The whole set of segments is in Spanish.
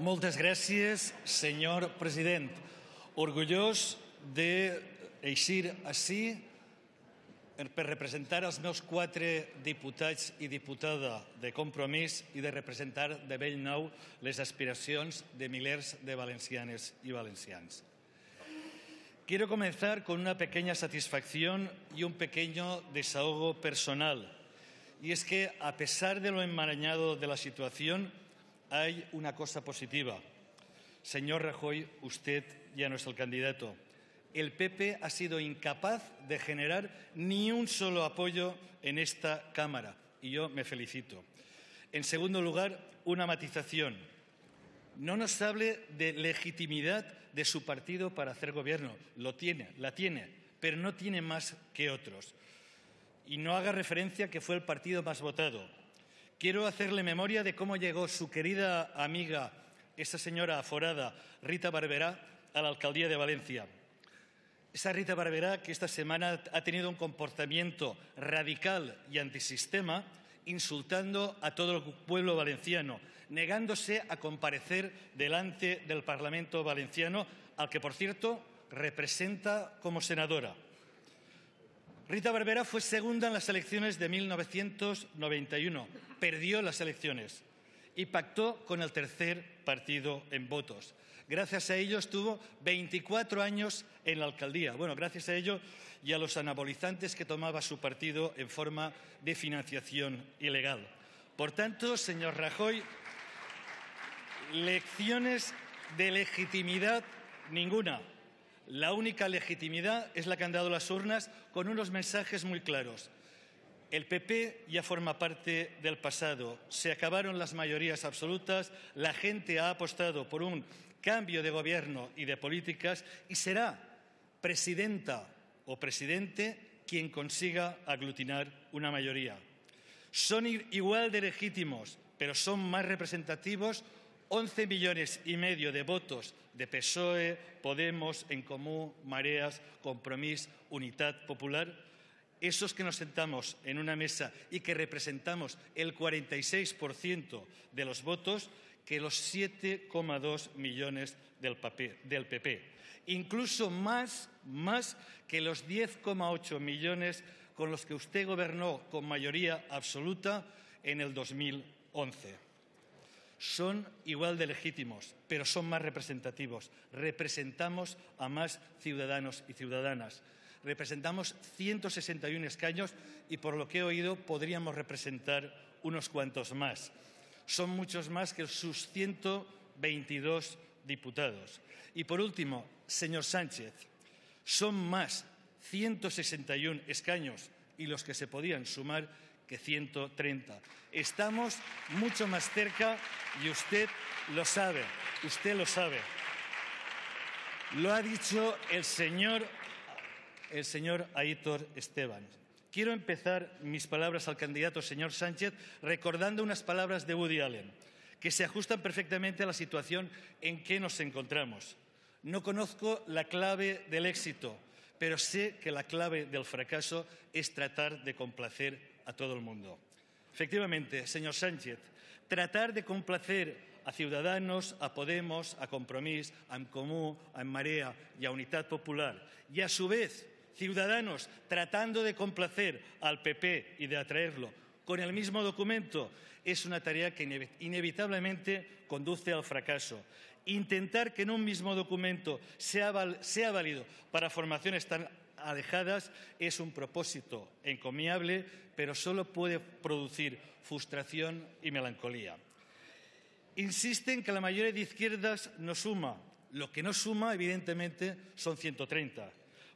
Moltes gràcies, senyor president. Orgullós de eixir així per representar els meus quatre diputats i diputada de compromís i de representar de vell nou les aspiracions de milers de valencianes i valencians. Quiero comenzar con una pequeña satisfacción y un pequeño desahogo personal. Y es que, a pesar de lo enmarañado de la situación, hay una cosa positiva. Señor Rajoy, usted ya no es el candidato. El PP ha sido incapaz de generar ni un solo apoyo en esta Cámara y yo me felicito. En segundo lugar, una matización. No nos hable de legitimidad de su partido para hacer gobierno. Lo tiene, la tiene, pero no tiene más que otros. Y no haga referencia que fue el partido más votado. Quiero hacerle memoria de cómo llegó su querida amiga, esa señora aforada, Rita Barberá, a la alcaldía de Valencia. Esa Rita Barberá que esta semana ha tenido un comportamiento radical y antisistema, insultando a todo el pueblo valenciano, negándose a comparecer delante del Parlamento valenciano, al que, por cierto, representa como senadora. Rita Barbera fue segunda en las elecciones de 1991, perdió las elecciones y pactó con el tercer partido en votos. Gracias a ello estuvo 24 años en la alcaldía. Bueno, gracias a ello y a los anabolizantes que tomaba su partido en forma de financiación ilegal. Por tanto, señor Rajoy, lecciones de legitimidad ninguna. La única legitimidad es la que han dado las urnas con unos mensajes muy claros. El PP ya forma parte del pasado. Se acabaron las mayorías absolutas. La gente ha apostado por un cambio de gobierno y de políticas y será presidenta o presidente quien consiga aglutinar una mayoría. Son igual de legítimos, pero son más representativos 11 millones y medio de votos de PSOE, Podemos, En Comú, Mareas, Compromís, Unidad Popular, esos que nos sentamos en una mesa y que representamos el 46% de los votos, que los 7,2 millones del, PP. Incluso más, más que los 10,8 millones con los que usted gobernó con mayoría absoluta en el 2011 son igual de legítimos, pero son más representativos. Representamos a más ciudadanos y ciudadanas. Representamos 161 escaños y, por lo que he oído, podríamos representar unos cuantos más. Son muchos más que sus 122 diputados. Y, por último, señor Sánchez, son más 161 escaños y los que se podían sumar que 130. Estamos mucho más cerca y usted lo sabe, usted lo sabe. Lo ha dicho el señor, el señor Aitor Esteban. Quiero empezar mis palabras al candidato señor Sánchez recordando unas palabras de Woody Allen que se ajustan perfectamente a la situación en que nos encontramos. No conozco la clave del éxito, pero sé que la clave del fracaso es tratar de complacer a todo el mundo. Efectivamente, señor Sánchez, tratar de complacer a Ciudadanos, a Podemos, a Compromís, a En a Marea y a Unidad Popular y, a su vez, Ciudadanos tratando de complacer al PP y de atraerlo con el mismo documento es una tarea que inevitablemente conduce al fracaso. Intentar que en un mismo documento sea, válido para formaciones tan alejadas es un propósito encomiable, pero solo puede producir frustración y melancolía. Insisten que la mayoría de izquierdas no suma. Lo que no suma, evidentemente, son 130.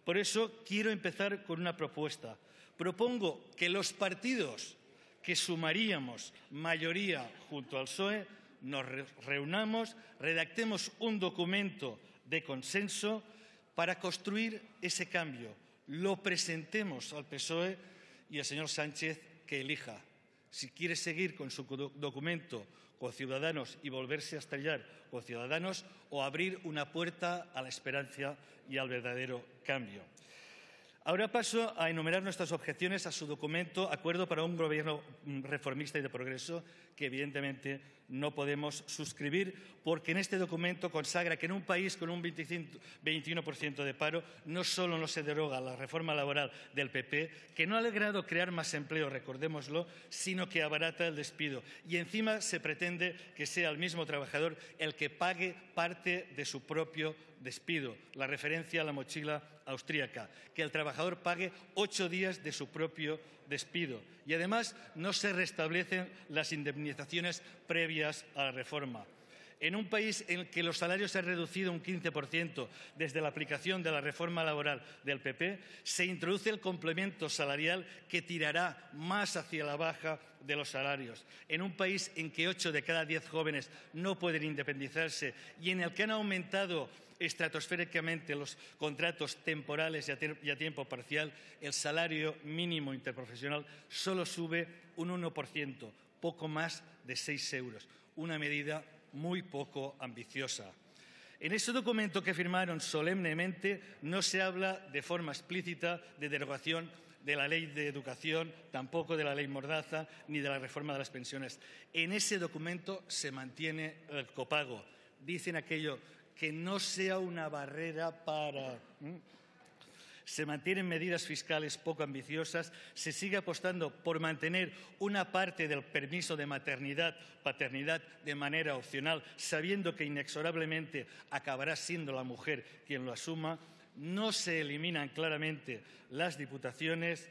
Por eso quiero empezar con una propuesta. Propongo que los partidos que sumaríamos mayoría junto al PSOE nos reunamos, redactemos un documento de consenso para construir ese cambio. Lo presentemos al PSOE y al señor Sánchez que elija. Si quiere seguir con su documento con Ciudadanos y volverse a estallar con Ciudadanos o abrir una puerta a la esperanza y al verdadero cambio. Ahora paso a enumerar nuestras objeciones a su documento Acuerdo para un Gobierno mm, Reformista y de Progreso, que evidentemente no podemos suscribir, porque en este documento consagra que en un país con un 21% de paro no solo no se deroga la reforma laboral del PP, que no ha logrado crear más empleo, recordémoslo, sino que abarata el despido. Y encima se pretende que sea el mismo trabajador el que pague parte de su propio despido, la referencia a la mochila austríaca, que el trabajador pague ocho días de su propio despido. Y además no se restablecen las indemnizaciones previas a la reforma. En un país en el que los salarios se han reducido un 15% desde la aplicación de la reforma laboral del PP, se introduce el complemento salarial que tirará más hacia la baja de los salarios. En un país en que ocho de cada diez jóvenes no pueden independizarse y en el que han aumentado estratosféricamente los contratos temporales y a tiempo parcial, el salario mínimo interprofesional solo sube un 1%, poco más de 6 euros, una medida muy poco ambiciosa. En ese documento que firmaron solemnemente no se habla de forma explícita de derogación de la ley de educación, tampoco de la ley Mordaza, ni de la reforma de las pensiones. En ese documento se mantiene el copago. Dicen aquello que no sea una barrera para se mantienen medidas fiscales poco ambiciosas, se sigue apostando por mantener una parte del permiso de maternidad, paternidad de manera opcional, sabiendo que inexorablemente acabará siendo la mujer quien lo asuma, no se eliminan claramente las diputaciones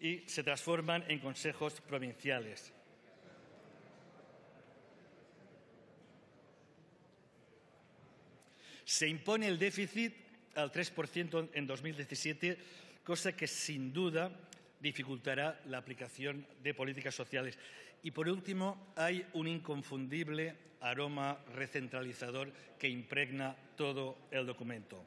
y se transforman en consejos provinciales. Se impone el déficit al 3% en 2017, cosa que sin duda dificultará la aplicación de políticas sociales. Y por último, hay un inconfundible aroma recentralizador que impregna todo el documento.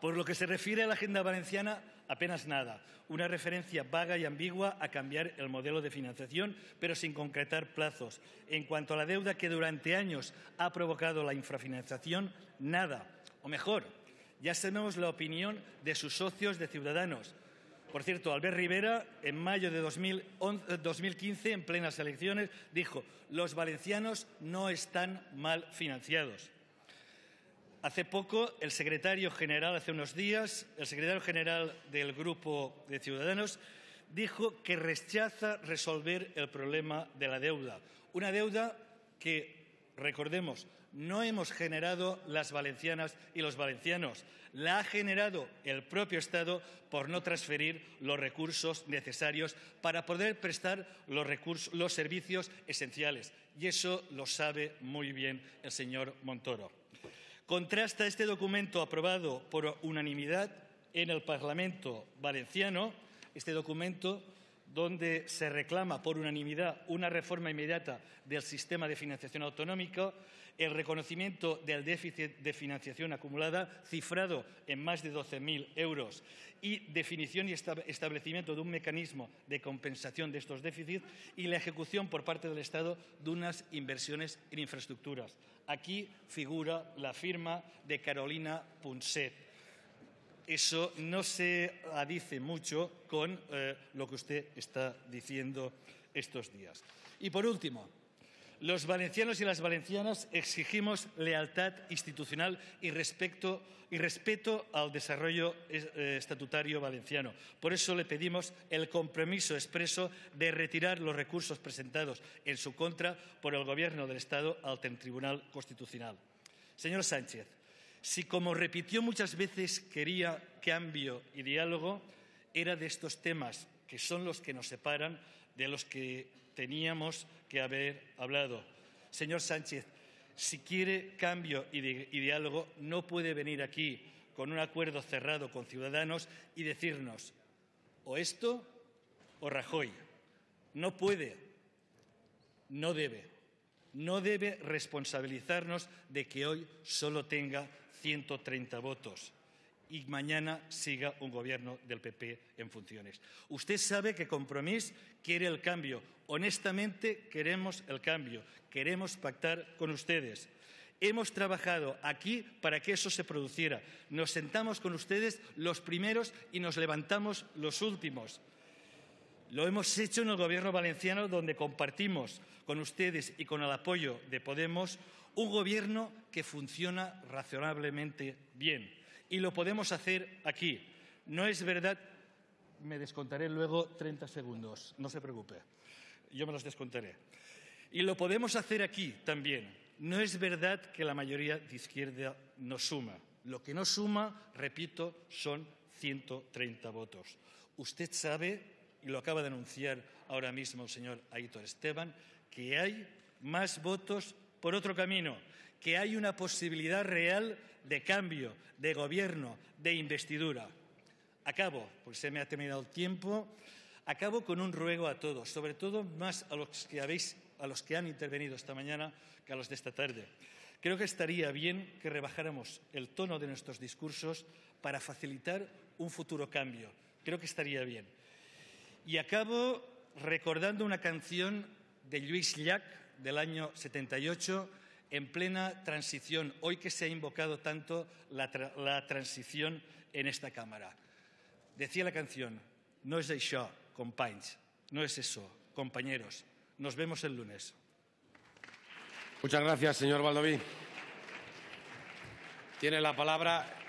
Por lo que se refiere a la agenda valenciana, apenas nada. Una referencia vaga y ambigua a cambiar el modelo de financiación, pero sin concretar plazos. En cuanto a la deuda que durante años ha provocado la infrafinanciación, nada. O mejor, ya sabemos la opinión de sus socios de Ciudadanos. Por cierto, Albert Rivera, en mayo de 2015, eh, en plenas elecciones, dijo, los valencianos no están mal financiados. Hace poco, el secretario general, hace unos días, el secretario general del Grupo de Ciudadanos dijo que rechaza resolver el problema de la deuda. Una deuda que, recordemos, no hemos generado las valencianas y los valencianos, la ha generado el propio Estado por no transferir los recursos necesarios para poder prestar los, servicios esenciales. Y eso lo sabe muy bien el señor Montoro. Contrasta este documento aprobado por unanimidad en el Parlamento valenciano, este documento donde se reclama por unanimidad una reforma inmediata del sistema de financiación autonómica, el reconocimiento del déficit de financiación acumulada cifrado en más de 12.000 euros y definición y establecimiento de un mecanismo de compensación de estos déficits y la ejecución por parte del Estado de unas inversiones en infraestructuras. Aquí figura la firma de Carolina Punset eso no se adice mucho con eh, lo que usted está diciendo estos días. Y por último, los valencianos y las valencianas exigimos lealtad institucional y, y respeto al desarrollo eh, estatutario valenciano. Por eso le pedimos el compromiso expreso de retirar los recursos presentados en su contra por el Gobierno del Estado al Tribunal Constitucional. Señor Sánchez, si, como repitió muchas veces, quería cambio y diálogo, era de estos temas que son los que nos separan de los que teníamos que haber hablado. Señor Sánchez, si quiere cambio y, diálogo, no puede venir aquí con un acuerdo cerrado con Ciudadanos y decirnos o esto o Rajoy. No puede, no debe, no debe responsabilizarnos de que hoy solo tenga 130 votos y mañana siga un gobierno del PP en funciones. Usted sabe que Compromís quiere el cambio. Honestamente, queremos el cambio. Queremos pactar con ustedes. Hemos trabajado aquí para que eso se produciera. Nos sentamos con ustedes los primeros y nos levantamos los últimos. Lo hemos hecho en el Gobierno valenciano, donde compartimos con ustedes y con el apoyo de Podemos un Gobierno que funciona razonablemente bien. Y lo podemos hacer aquí. No es verdad. Me descontaré luego 30 segundos, no se preocupe. Yo me los descontaré. Y lo podemos hacer aquí también. No es verdad que la mayoría de izquierda no suma. Lo que no suma, repito, son 130 votos. Usted sabe y lo acaba de anunciar ahora mismo el señor Aitor Esteban, que hay más votos por otro camino, que hay una posibilidad real de cambio, de gobierno, de investidura. Acabo, porque se me ha terminado el tiempo, acabo con un ruego a todos, sobre todo más a los que, habéis, a los que han intervenido esta mañana que a los de esta tarde. Creo que estaría bien que rebajáramos el tono de nuestros discursos para facilitar un futuro cambio. Creo que estaría bien. Y acabo recordando una canción de Luis Llach del año 78 en plena transición, hoy que se ha invocado tanto la, transición en esta Cámara. Decía la canción, no es no es eso, compañeros. Nos vemos el lunes. Muchas gracias, señor Valdoví. Tiene la palabra